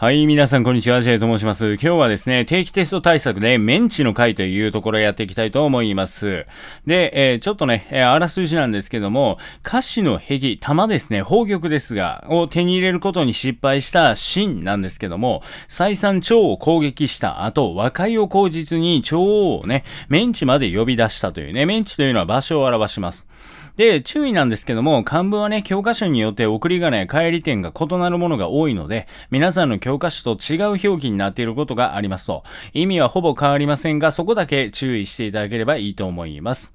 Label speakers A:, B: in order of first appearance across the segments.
A: はい、皆さんこんにちは、ジェイと申します。今日はですね、定期テスト対策でメンチの会というところをやっていきたいと思います。で、えー、ちょっとね、えー、あらすじなんですけども、歌詞の壁、玉ですね、宝玉ですが、を手に入れることに失敗したンなんですけども、再三蝶を攻撃した後、和解を口実に蝶をね、メンチまで呼び出したというね、メンチというのは場所を表します。で、注意なんですけども、漢文はね、教科書によって送り仮名、帰り点が異なるものが多いので、皆さんの教科書と違う表記になっていることがありますと、意味はほぼ変わりませんが、そこだけ注意していただければいいと思います。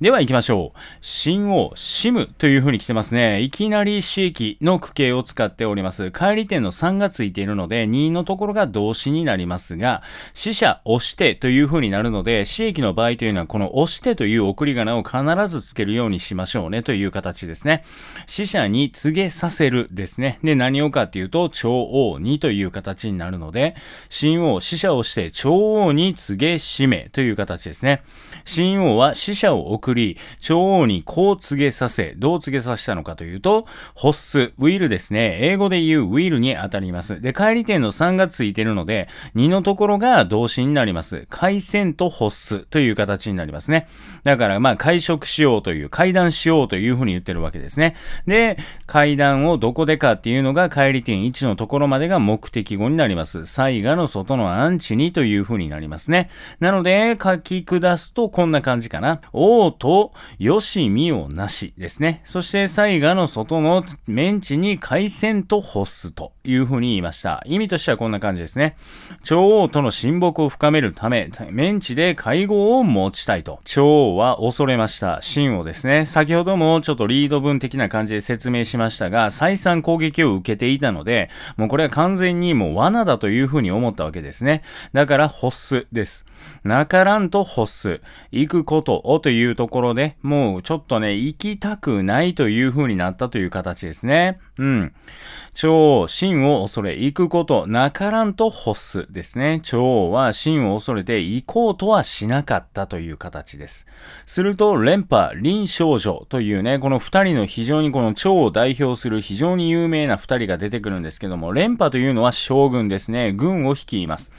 A: では行きましょう。新王、シムという風に来てますね。いきなり刺激の区形を使っております。帰り点の3がついているので、2のところが動詞になりますが、死者、押してという風になるので、刺役の場合というのは、この押してという送り仮名を必ずつけるようにしましょうねという形ですね。死者に告げさせるですね。で、何をかっていうと、超王にという形になるので、新王、死者をして、超王に告げしめという形ですね。新王は死者を送り、女王にこう告げさせ、どう告げさせたのかというと、ホッス、ウィルですね。英語で言うウィルに当たります。で、帰り点の3がついてるので、2のところが動詞になります。回線とホッスという形になりますね。だから、まあ、会食しようという、会談しようというふうに言ってるわけですね。で、会談をどこでかっていうのが帰り点1のところまでが目的語になります。最後の外のアンチにというふうになりますね。なので、書き下すとこんな感じかな。王と、よしみをなしですね。そして、最後の外のメンチに海鮮とホスト。いうふうに言いました。意味としてはこんな感じですね。蝶王との親睦を深めるため、メンチで会合を持ちたいと。超王は恐れました。秦王ですね。先ほどもちょっとリード文的な感じで説明しましたが、再三攻撃を受けていたので、もうこれは完全にもう罠だというふうに思ったわけですね。だから、ホスです。なからんとホス。行くことをというところで、もうちょっとね、行きたくないというふうになったという形ですね。うん。超王、真を恐れ、行くこと、なからんと欲すですね。超王は真を恐れて行こうとはしなかったという形です。すると、連覇、臨少女というね、この二人の非常にこの超を代表する非常に有名な二人が出てくるんですけども、連覇というのは将軍ですね。軍を率います。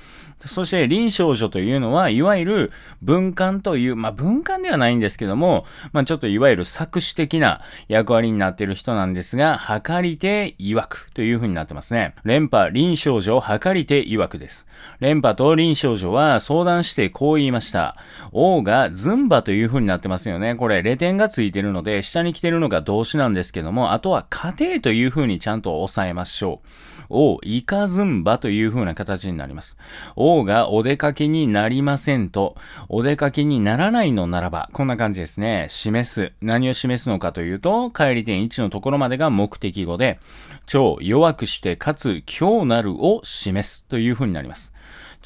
A: そして臨床書というのは、いわゆる文官という、まあ文官ではないんですけども、まあちょっといわゆる作詞的な役割になっている人なんですが、測り手曰くという風になってますね。連波、臨床書、測り手曰くです。連波と臨床書は相談してこう言いました。王がズンバという風になってますよね。これ、レ点がついてるので、下に来てるのが動詞なんですけども、あとは家庭という風にちゃんと押さえましょう。王、イカズンバという風な形になります。王方がお出かけになりませんと、お出かけにならないのならば、こんな感じですね。示す。何を示すのかというと、帰り点1のところまでが目的語で、超弱くしてかつ強なるを示すという風になります。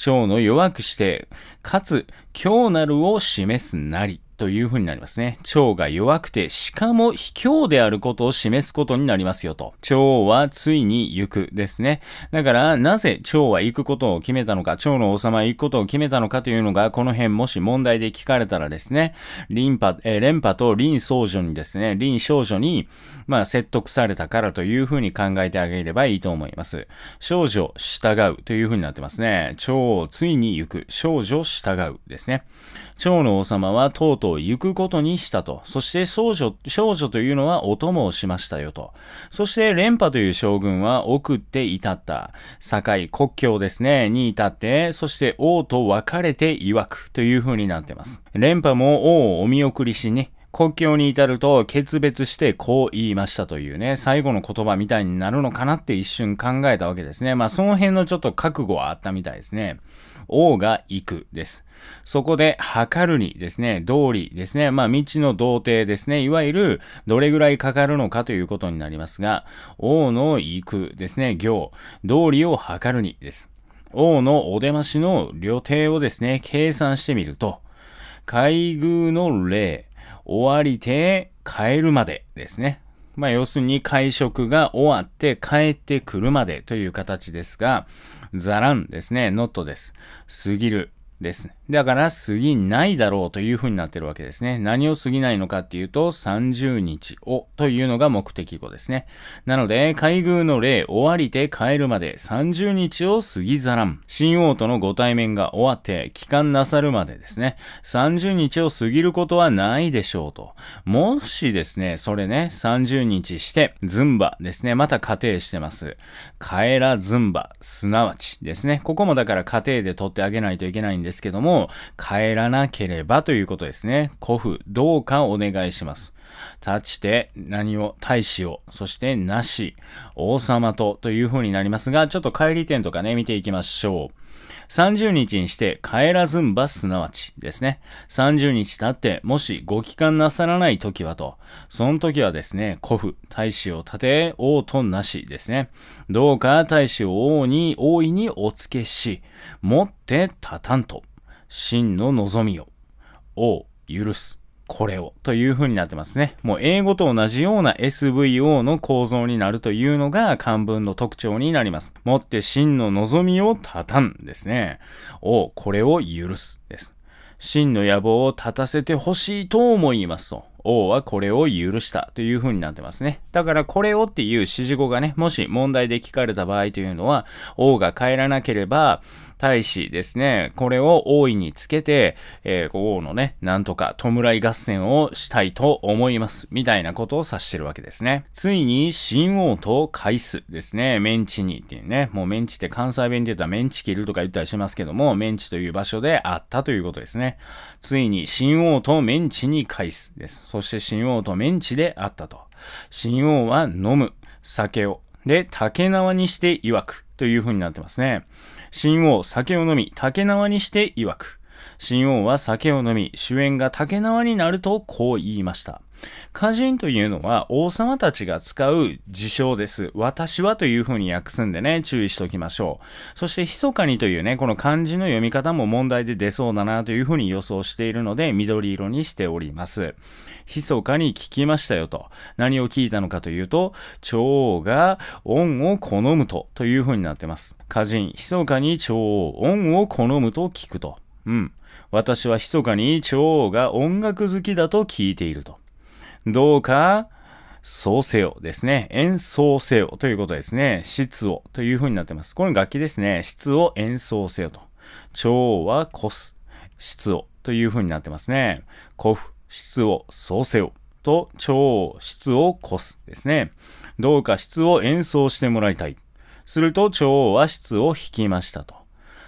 A: 腸の弱くして、かつ強なるを示すなりというふうになりますね。腸が弱くて、しかも卑怯であることを示すことになりますよと。腸はついに行くですね。だから、なぜ腸は行くことを決めたのか、腸の王様へ行くことを決めたのかというのが、この辺もし問題で聞かれたらですね、リンパ、えー、連波と臨少女にですね、臨少女に、まあ、説得されたからというふうに考えてあげればいいと思います。少女従うというふうになってますね。腸をついに行く、少女従うですね。腸の王様はとうとうと行くことにしたと。そして少女、少女というのはお供をしましたよと。そして連覇という将軍は送って至った。境、国境ですね、に至って、そして王と別れて曰くという風になってます。連覇も王をお見送りしね、国境に至ると決別してこう言いましたというね、最後の言葉みたいになるのかなって一瞬考えたわけですね。まあその辺のちょっと覚悟はあったみたいですね。王が行くです。そこで、測るにですね、道理ですね、まあ、未知の道程ですね、いわゆる、どれぐらいかかるのかということになりますが、王の行くですね、行、道理を測るにです。王のお出ましの旅程をですね、計算してみると、海宮の霊、終わりて帰るまでですね。まあ、要するに会食が終わって帰ってくるまでという形ですが、ザランですね、ノットです。過ぎる、です。だから過ぎないだろうというふうになってるわけですね。何を過ぎないのかっていうと30日をというのが目的語ですね。なので、海遇の例終わりて帰るまで30日を過ぎざらん。新王とのご対面が終わって帰還なさるまでですね。30日を過ぎることはないでしょうと。もしですね、それね、30日して、ズンバですね。また仮定してます。帰らズンバ、すなわちですね。ここもだから仮定で取ってあげないといけないんですですけども、帰らなければということですね。古父、どうかお願いします。立ちて、何を、大使を、そしてなし、王様とという風になりますが、ちょっと帰り点とかね、見ていきましょう。30日にして帰らずんばすなわちですね。30日経ってもしご帰還なさらない時はと、その時はですね、古父、大使を立て、王となしですね。どうか大使を王に大いにお付けし、持って立たんと、真の望みを、王許す。これをという風になってますね。もう英語と同じような SVO の構造になるというのが漢文の特徴になります。もって真の望みを立たんですね。を、これを許すです。真の野望を立たせてほしいと思いますと。王はこれを許したという風になってますね。だからこれをっていう指示語がね、もし問題で聞かれた場合というのは、王が帰らなければ、大使ですね、これを大いにつけて、えー、王のね、なんとか弔い合戦をしたいと思います、みたいなことを指してるわけですね。ついに、新王と返すですね、メンチにっていうね、もうメンチって関西弁で言ったらメンチ切るとか言ったりしますけども、メンチという場所であったということですね。ついに、新王とメンチに返すです。そして新王とメンチであったと。新王は飲む、酒を。で、竹縄にして曰くという風になってますね。新王酒を飲み、竹縄にして曰く。新王は酒を飲み、主演が竹縄になるとこう言いました。歌人というのは王様たちが使う事象です。私はというふうに訳すんでね、注意しておきましょう。そして、密かにというね、この漢字の読み方も問題で出そうだなというふうに予想しているので、緑色にしております。密かに聞きましたよと。何を聞いたのかというと、蝶王が恩を好むと、というふうになってます。歌人、密かに蝶王、恩を好むと聞くと。うん。私は密かに蝶王が音楽好きだと聞いていると。どうか、そうせよですね。演奏せよということですね。質をという風になってます。この楽器ですね。質を演奏せよと。調はこす。質をという風になってますね。こふ、質をそうせよ。と、調、質をこすですね。どうか質を演奏してもらいたい。すると、調は質を弾きましたと。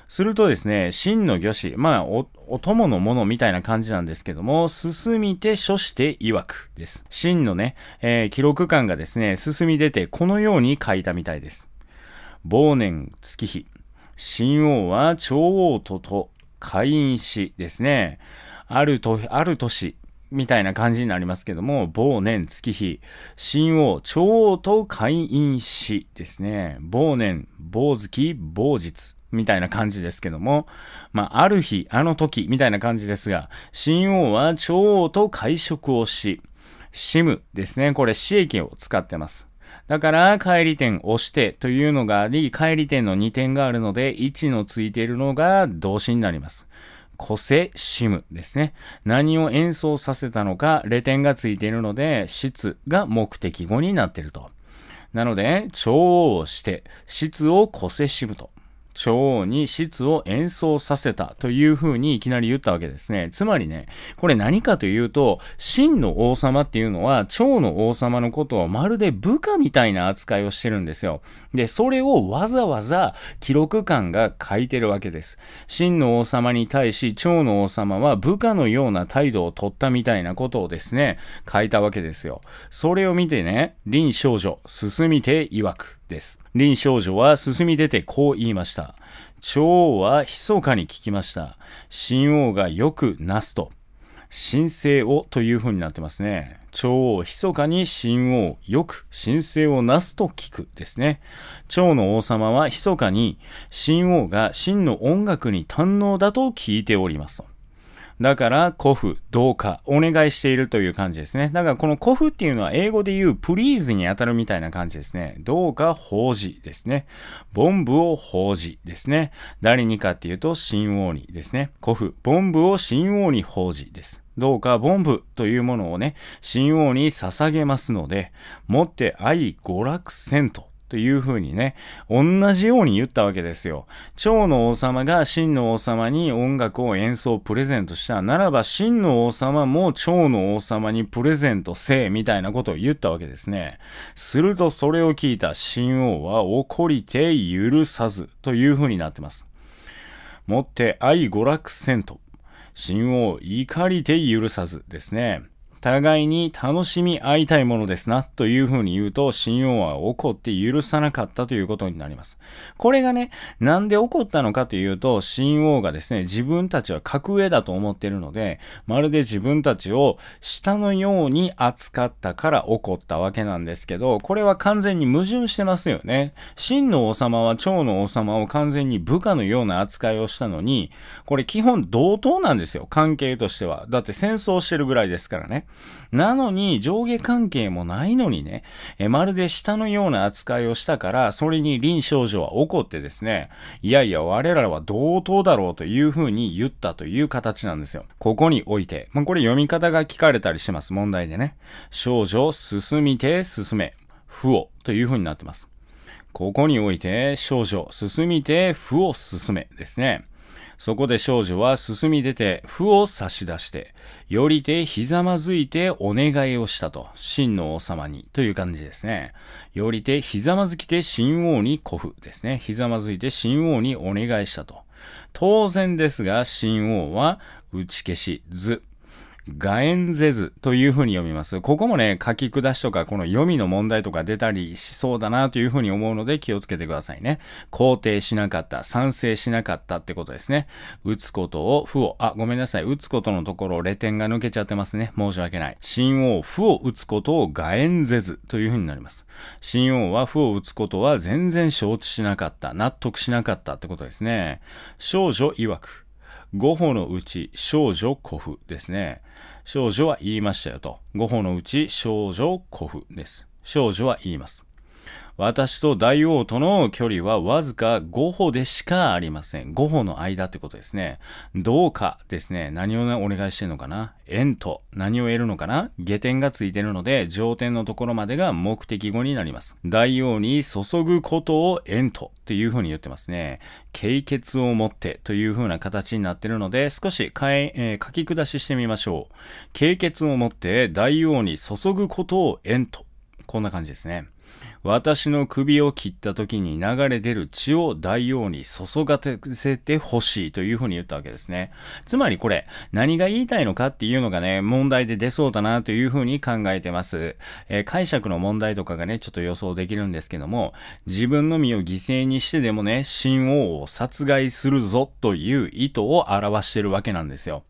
A: するとですね、真の魚子、まあ、お供のものみたいな感じなんですけども、進みて処して曰くです。真のね、えー、記録館がですね、進み出てこのように書いたみたいです。忘年月日。新王は長王とと会員しですね。あると、ある年みたいな感じになりますけども、忘年月日、新王、長王と会員しですね。忘年、忘月、忘日。みたいな感じですけども、まあ、ある日、あの時、みたいな感じですが、新王は超王と会食をし、シムですね。これ、死液を使ってます。だから、帰り点をしてというのがあり、帰り点の2点があるので、1のついているのが動詞になります。コセシムですね。何を演奏させたのか、レ点がついているので、質が目的語になっていると。なので、王をして、質を個性シムと。女王に質を演奏させたというふうにいきなり言ったわけですね。つまりね、これ何かというと、真の王様っていうのは、蝶の王様のことをまるで部下みたいな扱いをしてるんですよ。で、それをわざわざ記録官が書いてるわけです。真の王様に対し、蝶の王様は部下のような態度を取ったみたいなことをですね、書いたわけですよ。それを見てね、林少女、進みて曰く。です。林少女は進み出てこう言いました。蝶王は密かに聞きました。新王がよくなすと。神聖をという風になってますね。蝶王、密かに神王、よく神聖をなすと聞くですね。蝶の王様は密かに神王が真の音楽に堪能だと聞いておりますと。だから、古フ、どうか、お願いしているという感じですね。だから、この古フっていうのは英語で言うプリーズに当たるみたいな感じですね。どうか、法事ですね。ボンブを法事ですね。誰にかっていうと、新王にですね。古フ、ボンブを新王に法事です。どうか、ボンブというものをね、新王に捧げますので、持って愛娯楽せんと。というふうにね、同じように言ったわけですよ。蝶の王様が真の王様に音楽を演奏プレゼントしたならば、真の王様も蝶の王様にプレゼントせえ、みたいなことを言ったわけですね。するとそれを聞いた新王は怒りて許さず、というふうになってます。もって愛娯楽せんと。新王怒りて許さずですね。互いに楽しみ合いたいものですな、というふうに言うと、信王は怒って許さなかったということになります。これがね、なんで怒ったのかというと、新王がですね、自分たちは格上だと思っているので、まるで自分たちを下のように扱ったから怒ったわけなんですけど、これは完全に矛盾してますよね。真の王様は蝶の王様を完全に部下のような扱いをしたのに、これ基本同等なんですよ、関係としては。だって戦争してるぐらいですからね。なのに、上下関係もないのにね、えまるで下のような扱いをしたから、それに林少女は怒ってですね、いやいや、我らは同等だろうというふうに言ったという形なんですよ。ここにおいて、まあ、これ読み方が聞かれたりします、問題でね。少女、進みて、進め、不をというふうになってます。ここにおいて、少女、進みて、負を進めですね。そこで少女は進み出て、符を差し出して、よりてひざまずいてお願いをしたと、真の王様に、という感じですね。よりてひざまずきて新王に古符ですね。ひざまずいて新王にお願いしたと。当然ですが、新王は打ち消し、図ガエンゼズというふうに読みます。ここもね、書き下しとか、この読みの問題とか出たりしそうだなというふうに思うので気をつけてくださいね。肯定しなかった、賛成しなかったってことですね。打つことを、負を、あ、ごめんなさい。打つことのところ、レ点が抜けちゃってますね。申し訳ない。新王、負を打つことをガエンゼズというふうになります。新王は負を打つことは全然承知しなかった、納得しなかったってことですね。少女曰く、五歩のうち少女古婦ですね。少女は言いましたよと。五歩のうち少女古婦です。少女は言います。私と大王との距離はわずか5歩でしかありません。5歩の間ってことですね。どうかですね。何を、ね、お願いしてるのかな円と何を得るのかな下点がついてるので、上点のところまでが目的語になります。大王に注ぐことを円とっていう風に言ってますね。軽血を持ってという風な形になってるので、少しえ、ー、書き下ししてみましょう。軽血を持って大王に注ぐことを円と。こんな感じですね。私の首を切った時に流れ出る血を大王に注がせてほしいというふうに言ったわけですね。つまりこれ、何が言いたいのかっていうのがね、問題で出そうだなというふうに考えてます。えー、解釈の問題とかがね、ちょっと予想できるんですけども、自分の身を犠牲にしてでもね、新王を殺害するぞという意図を表してるわけなんですよ。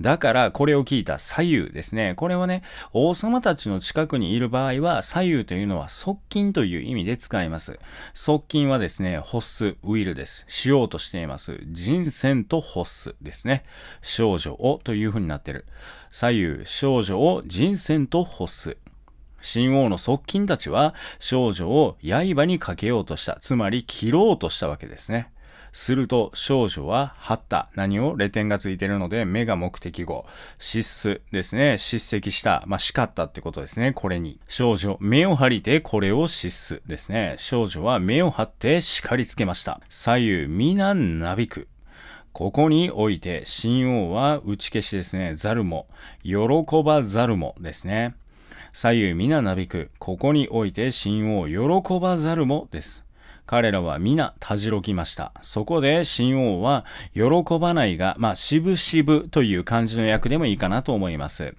A: だからこれを聞いた左右ですね。これはね、王様たちの近くにいる場合は、左右というのは側近という意味で使います。側近はですね、ホッス、ウィルです。しようとしています。人選とホッスですね。少女をという風になってる。左右、少女を人選とホッス。新王の側近たちは少女を刃にかけようとした。つまり切ろうとしたわけですね。すると少女ははった何をレ点がついてるので目が目的語失すですね叱責したまあ叱ったってことですねこれに少女目を張りてこれを失すですね少女は目を張って叱りつけました左右皆なびくここにおいて、新王は打ち消しですね。ざるも、喜ばざるもですね。左右皆なびく。ここにおいて、新王喜ばざるもです。彼らは皆たじろきました。そこで新王は、喜ばないが、まあ、しぶしぶという漢字の訳でもいいかなと思います。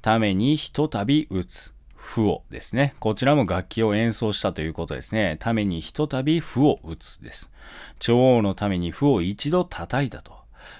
A: ためにひとたび打つ。負をですね。こちらも楽器を演奏したということですね。ためにひとたび負を打つです。女王のために負を一度叩いたと。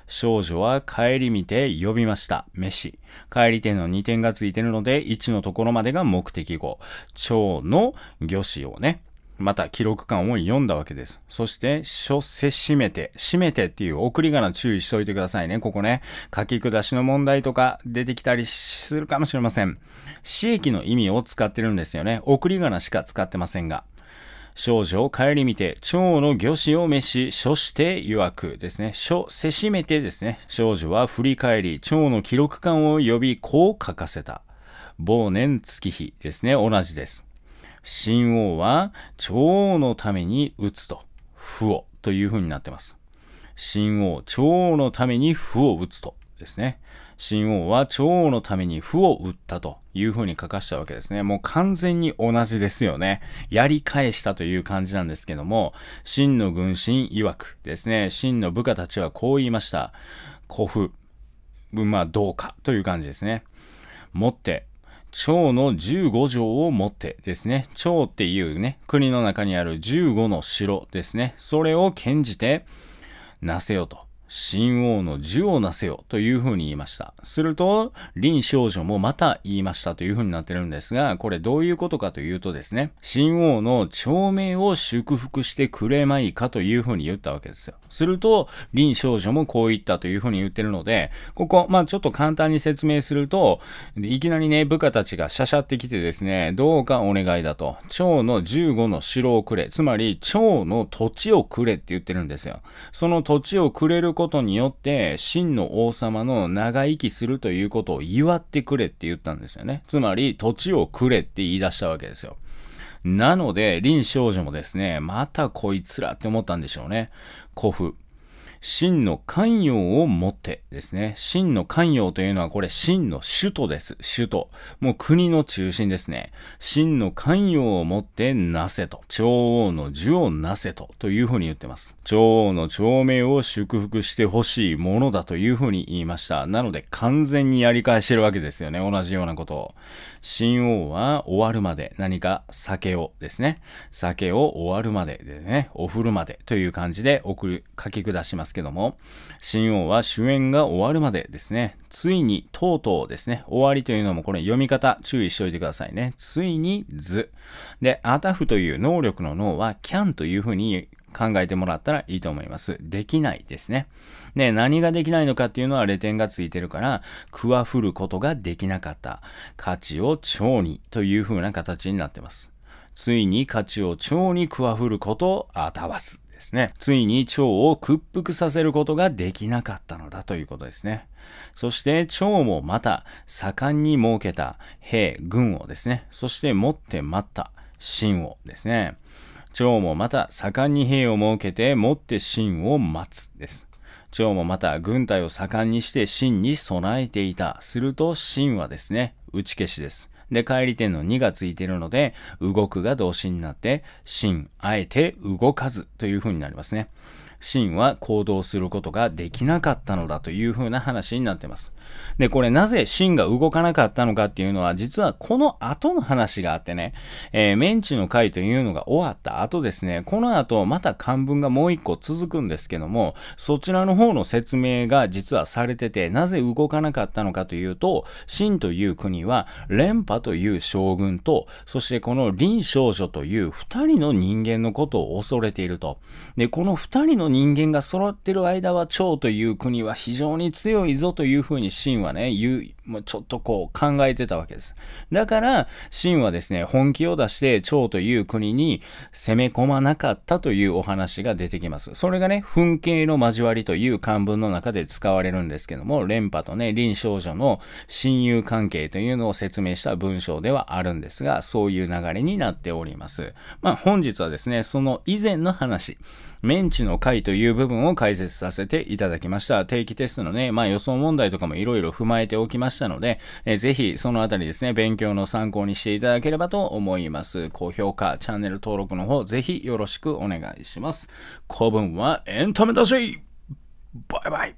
A: 少女は帰り見て呼びました。飯。帰り点の2点がついてるので、1のところまでが目的語。蝶の魚子をね。また記録感を読んだわけです。そして、書せしめて、しめてっていう送り仮名注意しといてくださいね。ここね。書き下しの問題とか出てきたりするかもしれません。私益の意味を使ってるんですよね。送り仮名しか使ってませんが。少女を帰り見て、蝶の魚子を召し、書して曰くですね。書せしめてですね。少女は振り返り、蝶の記録感を呼び、こう書かせた。忘年月日ですね。同じです。秦王は趙王のために打つと、負をという風になってます。秦王、趙王のために負を打つとですね。秦王は趙王のために負を打ったという風に書かしたわけですね。もう完全に同じですよね。やり返したという感じなんですけども、秦の軍神曰くですね、秦の部下たちはこう言いました。古風。まあ、どうかという感じですね。持って、朝の15条をもってですね、朝っていうね、国の中にある15の城ですね、それを剣じて、なせよと。新王の銃をなせよというふうに言いました。すると、林少女もまた言いましたというふうになってるんですが、これどういうことかというとですね、新王の長命を祝福してくれまいかというふうに言ったわけですよ。すると、林少女もこう言ったというふうに言ってるので、ここ、まあちょっと簡単に説明すると、いきなりね、部下たちがしゃしゃってきてですね、どうかお願いだと、蝶の15の城をくれ、つまり蝶の土地をくれって言ってるんですよ。その土地をくれるることによって、真の王様の長生きするということを祝ってくれって言ったんですよね。つまり、土地をくれって言い出したわけですよ。なので、林少女もですね、またこいつらって思ったんでしょうね。古父。真の寛容をもってですね。真の寛容というのはこれ真の首都です。首都。もう国の中心ですね。真の寛容をもってなせと。長王の樹をなせと。というふうに言ってます。長王の長命を祝福してほしいものだというふうに言いました。なので完全にやり返してるわけですよね。同じようなことを。新王は終わるまで、何か酒をですね、酒を終わるまででね、お振るまでという感じで送る、書き下しますけども、新王は主演が終わるまでですね、ついに、とうとうですね、終わりというのもこれ読み方注意しておいてくださいね。ついに、図。で、アタフという能力の脳は、キャンというふうに考えてもらったらいいと思います。できないですね。何ができないのかっていうのはテ点がついてるから、くわふることができなかった。価値を蝶にという風な形になってます。ついに価値を蝶にくわふることを表す。ですね。ついに腸を屈服させることができなかったのだということですね。そして腸もまた盛んに設けた兵、軍をですね。そして持って待った神をですね。長もまた盛んに兵を設けて持って真を待つです。長もまた軍隊を盛んにして真に備えていた。すると真はですね、打ち消しです。で、帰り点の2がついているので、動くが動詞になって、真、あえて動かずという風になりますね。秦は行動することができなかったのだというふうな話になってます。で、これなぜ秦が動かなかったのかっていうのは、実はこの後の話があってね、えー、メンチの会というのが終わった後ですね、この後また漢文がもう一個続くんですけども、そちらの方の説明が実はされてて、なぜ動かなかったのかというと、秦という国は連覇という将軍と、そしてこの林少女という二人の人間のことを恐れていると。で、この二人の人間が揃ってる間は蝶という国は非常に強いぞというふうに秦はね、言う、もうちょっとこう考えてたわけです。だから、秦はですね、本気を出して蝶という国に攻め込まなかったというお話が出てきます。それがね、噴系の交わりという漢文の中で使われるんですけども、連覇とね、臨少女の親友関係というのを説明した文章ではあるんですが、そういう流れになっております。まあ本日はですね、その以前の話、メンチの回という部分を解説させていただきました。定期テストのね、まあ予想問題とかもいろいろ踏まえておきましたしたので、えー、ぜひそのあたりですね、勉強の参考にしていただければと思います。高評価、チャンネル登録の方、ぜひよろしくお願いします。古文はエンタメだしバイバイ